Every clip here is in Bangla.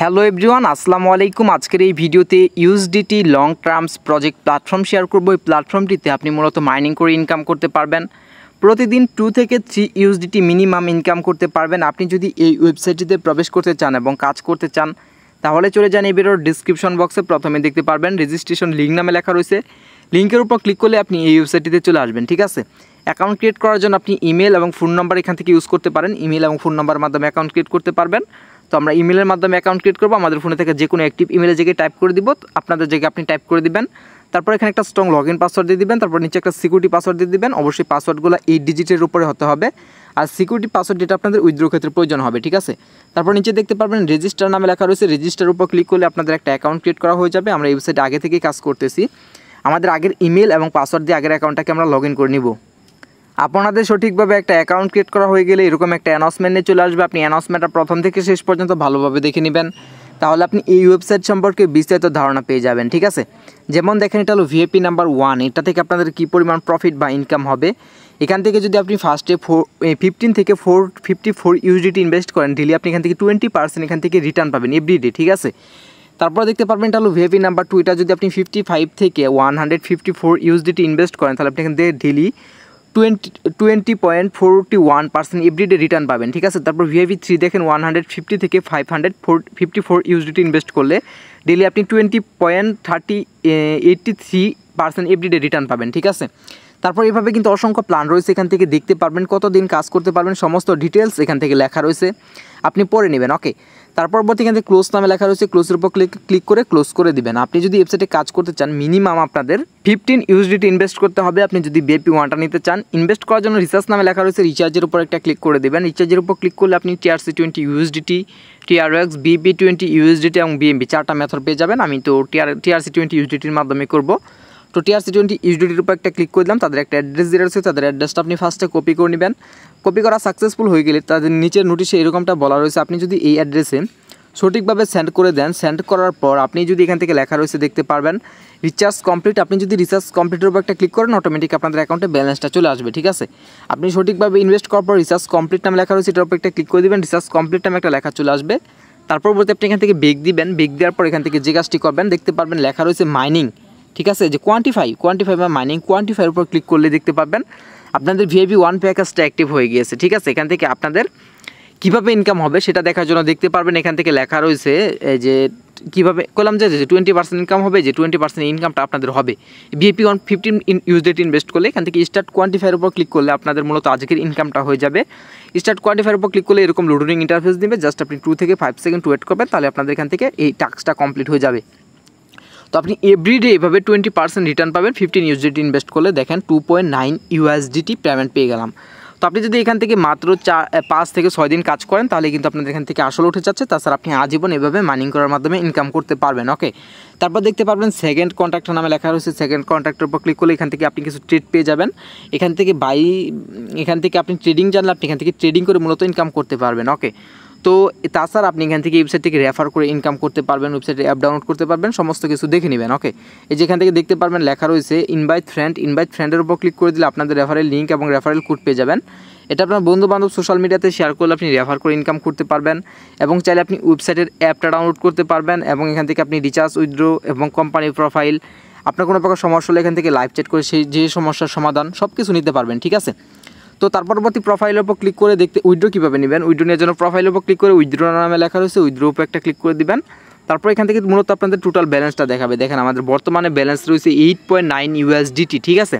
হ্যালো এভরিওয়ান আসসালামু আলাইকুম আজকের এই ভিডিওতে USDT long terms project platform share করব এই প্ল্যাটফর্মটিতে আপনি মূলত মাইনিং করে ইনকাম করতে পারবেন প্রতিদিন টু থেকে থ্রি ইউএসডিটি মিনিমাম ইনকাম করতে পারবেন আপনি যদি এই ওয়েবসাইটটিতে প্রবেশ করতে চান এবং কাজ করতে চান তাহলে চলে যান এই ভিডিওর ডিসক্রিপশন বক্সে প্রথমে দেখতে পারবেন রেজিস্ট্রেশন লিঙ্ক নামে লেখা রয়েছে লিঙ্কের উপর ক্লিক করলে আপনি এই ওয়েবসাইটটিতে চলে আসবেন ঠিক আছে অ্যাকাউন্ট ক্রিয়েট করার জন্য আপনি ইমেল এবং ফোন নাম্বার এখান থেকে ইউজ করতে পারেন ইমেল এবং ফোন নাম্বার মাধ্যমে অ্যাকাউন্ট ক্রিয়েট করতে পারবেন তো আমরা ইমেলের মাধ্যমে অ্যাকাউন্ট ক্রিয়েট করবো আমাদের ফোনে থেকে যে কোনো একটি ইমেলে জেগে টাইপ করে দিব আপনাদের জেগে আপনি টাইপ করে দিবেন তারপর এখানে একটা স্ট্রং লগ ইন পাসওয়ার্ড দিয়ে দিবেন তারপর নিচে একটা সিকিউরিটি পাসওয়ার্ড দিয়ে দিবেন অবশ্যই পাসওয়ার্ডগুলো এইট ডিজিটের উপরে হতে হবে আর সিকিউরিটি পাসওয়ার্ড যেটা আপনাদের উইথড্রো ক্ষেত্রে প্রয়োজন হবে ঠিক আছে তারপর নিচে দেখতে পারবেন রেজিস্টার নামে লেখা রয়েছে রেজিস্টার উপর ক্লিক করলে আপনাদের একটা অ্যাকাউন্ট ক্রিয়েট করা হয়ে যাবে আমরা এই ওয়েবসাইটে আগে থেকেই কাজ করতেছি আমাদের আগের ইমেল এবং পাসওয়ার্ড দিয়ে আগের অ্যাকাউন্টটাকে আমরা লগ করে নিব আপনাদের সঠিকভাবে একটা অ্যাকাউন্ট ক্রিয়েট করা হয়ে গেলে এরকম একটা অ্যানাউন্সমেন্টে নিয়ে চলে আসবে আপনি অ্যানাউন্সমেন্টটা প্রথম থেকে শেষ পর্যন্ত ভালোভাবে দেখে নেবেন তাহলে আপনি এই ওয়েবসাইট সম্পর্কে বিস্তারিত ধারণা পেয়ে যাবেন ঠিক আছে যেমন দেখেন এটা হলো ভিএপি নাম্বার ওয়ান এটা থেকে আপনাদের কী পরিমাণ প্রফিট বা ইনকাম হবে এখান থেকে যদি আপনি ফার্স্টে ফোর ফিফটিন থেকে four fifty four USDT invest করেন ডেলি আপনি এখান থেকে টোয়েন্টি পার্সেন্ট এখান থেকে রিটার্ন পাবেন এভরিডে ঠিক আছে তারপর দেখতে পারবেন এটা হলো ভিএপি নাম্বার টু এটা যদি আপনি ফিফটি ফাইভ থেকে one hundred fifty four USDT invest করেন তাহলে আপনি এখান থেকে daily twenty twenty point forty one percent everyday return পাবেন ঠিক আছে তারপর ভিআইপি থ্রি দেখেন ওয়ান হান্ড্রেড ফিফটি থেকে five hundred four fifty four USDT invest করলে ডেলি আপনি twenty point thirty eighty three percent everyday return পাবেন ঠিক আছে তারপর এভাবে কিন্তু অসংখ্য প্ল্যান রয়েছে এখান থেকে দেখতে পারবেন কতদিন কাজ করতে পারবেন সমস্ত ডিটেলস এখান থেকে লেখা রয়েছে আপনি পড়ে নেবেন ওকে তারপর বলতে এখান থেকে ক্লোজ নামে লেখা রয়েছে ক্লোজের উপর ক্লিক ক্লিক করে ক্লোজ করে দিবেন আপনি যদি ওয়েবসাইটে কাজ করতে চান মিনিমাম আপনাদের ফিফটিন ইউজডিটি ইনভেস্ট করতে হবে আপনি যদি বিএপি ওয়ানটা নিতে চান ইনভেস্ট করার জন্য রিচার্জ নামে লেখা রয়েছে রিচার্জের উপর একটা ক্লিক করে দেবেন রিচার্জের উপর ক্লিক করলে আপনি TRC twenty USDT TRX BP twenty USDT এবং বিএমবি চারটা মেথড পেয়ে যাবেন আমি তো টিআর টিআরসি টোয়েন্টি ইউএসডিটির মাধ্যমে করবো তো টিআরসি টোয়েন্টি ইউডিটির উপর একটা ক্লিক করে দিলাম তাদের একটা অ্যাড্রেস দিয়ে রয়েছে তাদের অ্যাড্রেসটা আপনি ফার্স্টে কপি করে নেবেন কপি করা সাকসেসফুল হয়ে গেলে তাদের নিচের নোটিশে এরকমটা বলা রয়েছে আপনি যদি এই অ্যাড্রেসে সঠিকভাবে সেন্ড করে দেন সেন্ড করার পর আপনি যদি এখান থেকে লেখা রয়েছে দেখতে পারবেন রিচার্জ কমপ্লিট আপনি যদি রিচার্জ কমপ্লিটের উপর একটা ক্লিক করেন অটোমেটিক আপনাদের অ্যাকাউন্টে ব্যালেন্সটা চলে আসবে ঠিক আছে আপনি সঠিকভাবে ইনভেস্ট করার পর রিচার্জ কমপ্লিট নামে লেখা রয়েছে এটার উপর একটা ক্লিক করে দেবেন রিচার্জ কমপ্লিট নামে একটা লেখা চলে আসবে তারপর বলতে আপনি এখান থেকে বেগ দিবেন বেগ দেওয়ার পর এখান থেকে যে কাজটি করবেন দেখতে পারবেন লেখা রয়েছে মাইনিং ঠিক আছে যে কোয়ান্টিফাই কোয়ান্টিফাই বা মাইনিং কোয়ান্টিফাইয়ের উপর ক্লিক করলে দেখতে পাবেন আপনাদের ভিআইপি ওয়ান প্যাকেজটা অ্যাক্টিভ হয়ে গিয়েছে ঠিক আছে এখান থেকে আপনাদের কীভাবে ইনকাম হবে সেটা দেখার জন্য দেখতে পারবেন এখান থেকে লেখা রয়েছে যে কীভাবে কলাম যে টোয়েন্টি পার্সেন্ট ইনকাম হবে যে টোয়েন্টি পার্সেন্ট ইনকামটা আপনাদের হবে BAP one fifteen USDT invest করলে এখান থেকে স্টার্ট কোয়ান্টিফায়ার উপর ক্লিক করলে আপনাদের মূলত আজকের ইনকামটা হয়ে যাবে স্টার্ট কোয়ান্টিফায়ার উপর ক্লিক করলে এরকম লোডিং ইন্টারফেস দেবে জাস্ট আপনি টু থেকে ফাইভ সেকেন্ড ওয়েট করবেন তাহলে আপনাদের এখান থেকে এই টাস্কটা কমপ্লিট হয়ে যাবে তো আপনি এভরিডে এভাবে টোয়েন্টি পার্সেন্ট রিটার্ন পাবেন ফিফটিন ইউএসডিটি ইনভেস্ট করলে দেখেন two point nine USDT payment পেয়ে গেলাম তো আপনি যদি এখান থেকে মাত্র চার পাঁচ থেকে ছয় দিন কাজ করেন তাহলে কিন্তু আপনাদের এখান থেকে আসল উঠে যাচ্ছে তাছাড়া আপনি আজীবন এভাবে মাইনিং করার মাধ্যমে ইনকাম করতে পারবেন ওকে তারপর দেখতে পারবেন সেকেন্ড কন্ট্রাক্টর নামে লেখা রয়েছে সেকেন্ড কন্ট্রাক্টর উপর ক্লিক করলে এখান থেকে আপনি কিছু ট্রেড পেয়ে যাবেন এখান থেকে বাই এখান থেকে আপনি ট্রেডিং জানলে আপনি এখান থেকে ট্রেডিং করে মূলত ইনকাম করতে পারবেন ওকে তো তাছাড়া আপনি এখান থেকে ওয়েবসাইট থেকে রেফার করে ইনকাম করতে পারবেন ওয়েবসাইটে অ্যাপ ডাউনলোড করতে পারবেন সমস্ত কিছু দেখে নেবেন ওকে এই যেখান থেকে দেখতে পারবেন লেখা রয়েছে ইনভাইট ফ্রেন্ড ইনভাইট ফ্রেন্ডের উপর ক্লিক করে দিলে আপনাদের রেফারেল লিঙ্ক এবং রেফারেল কোড পেয়ে যাবেন এটা আপনার বন্ধু বান্ধব সোশ্যাল মিডিয়াতে শেয়ার করলে আপনি রেফার করে ইনকাম করতে পারবেন এবং চাইলে আপনি ওয়েবসাইটের অ্যাপটা ডাউনলোড করতে পারবেন এবং এখান থেকে আপনি রিচার্জ উইথড্রো এবং কোম্পানির প্রোফাইল আপনার কোনো প্রকার সমস্যা হলে এখান থেকে লাইভ চ্যাট করে সেই যে সমস্যার সমাধান সব কিছু নিতে পারবেন ঠিক আছে তো তার পরবর্তী প্রোফাইলের উপর ক্লিক করে দেখতে উইড্রো কীভাবে নেবেন উইড্রো নেওয়ার জন্য প্রোফাইলের উপর ক্লিক করে উইড্রো নামে লেখা রয়েছে উইড্রো উপর একটা ক্লিক করে দিবেন তারপর এখান থেকে মূলত আপনাদের টোটাল ব্যালেন্সটা দেখাবে দেখেন আমাদের বর্তমানে ব্যালেন্স রয়েছে এইট পয়েন্ট নাইন ইউএসডিটি ঠিক আছে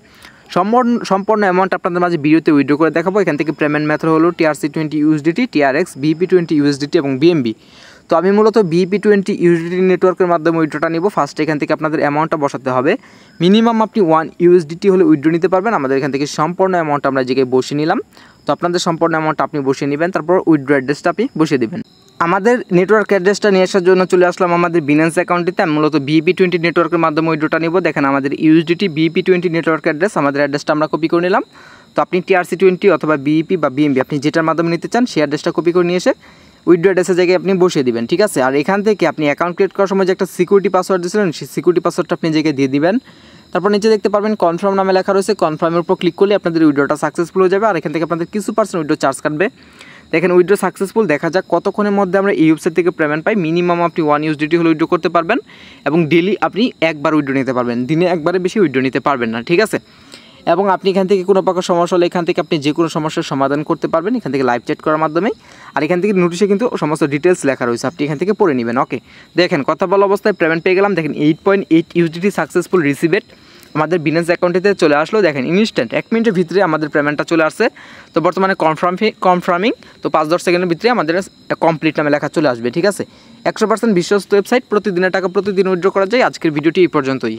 সম্পূর্ণ সম্পূর্ণ অ্যামাউন্ট আপনাদের মাঝে ভিডিওতে উইড্রো করে দেখাবো এখান থেকে পেমেন্ট মেথড হলো TRC twenty USDT TRX VP twenty USDT এবং বিএমবি তো আমি মূলত বিপি টোয়েন্টি ইউডিটি নেটওয়ার্কের মাধ্যমে উইড্রোটা নিব ফার্স্ট এখান থেকে আপনাদের অ্যামাউন্টটা বসাতে হবে মিনিমাম আপনি ওয়ান ইউএসডিটি হলে উইড্রো নিতে পারবেন আমাদের এখান থেকে সম্পূর্ণ অ্যামাউন্ট আমরা জিগে বসিয়ে নিলাম তো আপনাদের সম্পূর্ণ অ্যামাউন্ট আপনি বসিয়ে নেবেন তারপর উইড্রো অ্যাড্রেসটা আপনি বসিয়ে দেবেন আমাদের নেটওয়ার্ক অ্যাড্রেসটা নিয়ে আসার জন্য চলে আসলাম আমাদের বিনান্স অ্যাকাউন্টটিতে আমি মূলত বিপি টোয়েন্টি নেটওয়ার্কের মাধ্যমে উইড্রোটা নিব দেখেন আমাদের USDT BP twenty network address আমাদের অ্যাড্রেসটা আমরা কপি করে নিলাম তো আপনি টিআরসি টোয়েন্টি অথবা বিপি e বা বিএমবি আপনি যেটার মাধ্যমে নিতে চান সেই অ্যাড্রেসটা কপি করে নিয়ে এসে উইড্রো অ্যাড্রেসের জায়গায় আপনি বসিয়ে দিবেন ঠিক আছে আর এখান থেকে আপনি অ্যাকাউন্ট ক্রিয়েট করার সময় যে একটা সিকিউরিটি পাসওয়ার্ড দিয়েছিলেন সেই সিকিউরিটি পাসওয়ার্ডটা আপনি জায়গায় দিয়ে দিবেন তারপর নিচে দেখতে পারবেন কনফার্ম নামে লেখা রয়েছে কনফার্মের উপর ক্লিক করলে আপনাদের উইড্রোটা সাকসেসফুল হয়ে যাবে আর এখান থেকে আপনাদের কিছু পার্সেন্ট উইড্রো চার্জ কাটবে দেখেন উইড্রো সাকসেসফুল দেখা যাক কতক্ষণের মধ্যে আমরা এই ওয়েবসাইট থেকে পেমেন্ট পাই মিনিমাম আপনি ওয়ান ইউজডিটি হলে উইড্রো করতে পারবেন এবং ডেলি আপনি একবার উইড্রো নিতে পারবেন দিনে একবারে বেশি উইড্রো নিতে পারবেন না ঠিক আছে এবং আপনি এখান থেকে কোনো প্রকার সমস্যা হলে এখান থেকে আপনি যে কোনো সমস্যার সমাধান করতে পারবেন এখান থেকে লাইভ চ্যাট করার মাধ্যমে আর এখান থেকে নোটিশে কিন্তু সমস্ত ডিটেলস লেখা রয়েছে আপনি এখান থেকে পড়ে নেবেন ওকে দেখেন কথা বলা অবস্থায় পেমেন্ট পেয়ে গেলাম দেখেন eight point eight USDT successful received আমাদের বিনেস অ্যাকাউন্টেতে চলে আসলো দেখেন ইনস্ট্যান্ট এক মিনিটের ভিতরে আমাদের পেমেন্টটা চলে আসছে তো বর্তমানে কনফার্ম কনফার্মিং তো পাঁচ দশ সেকেন্ডের ভিতরে আমাদের কমপ্লিট নামে লেখা চলে আসবে ঠিক আছে একশো পার্সেন্ট বিশ্বস্ত ওয়েবসাইট প্রতিদিনের টাকা প্রতিদিন উইড্রো করা যায় আজকের ভিডিওটি এই পর্যন্তই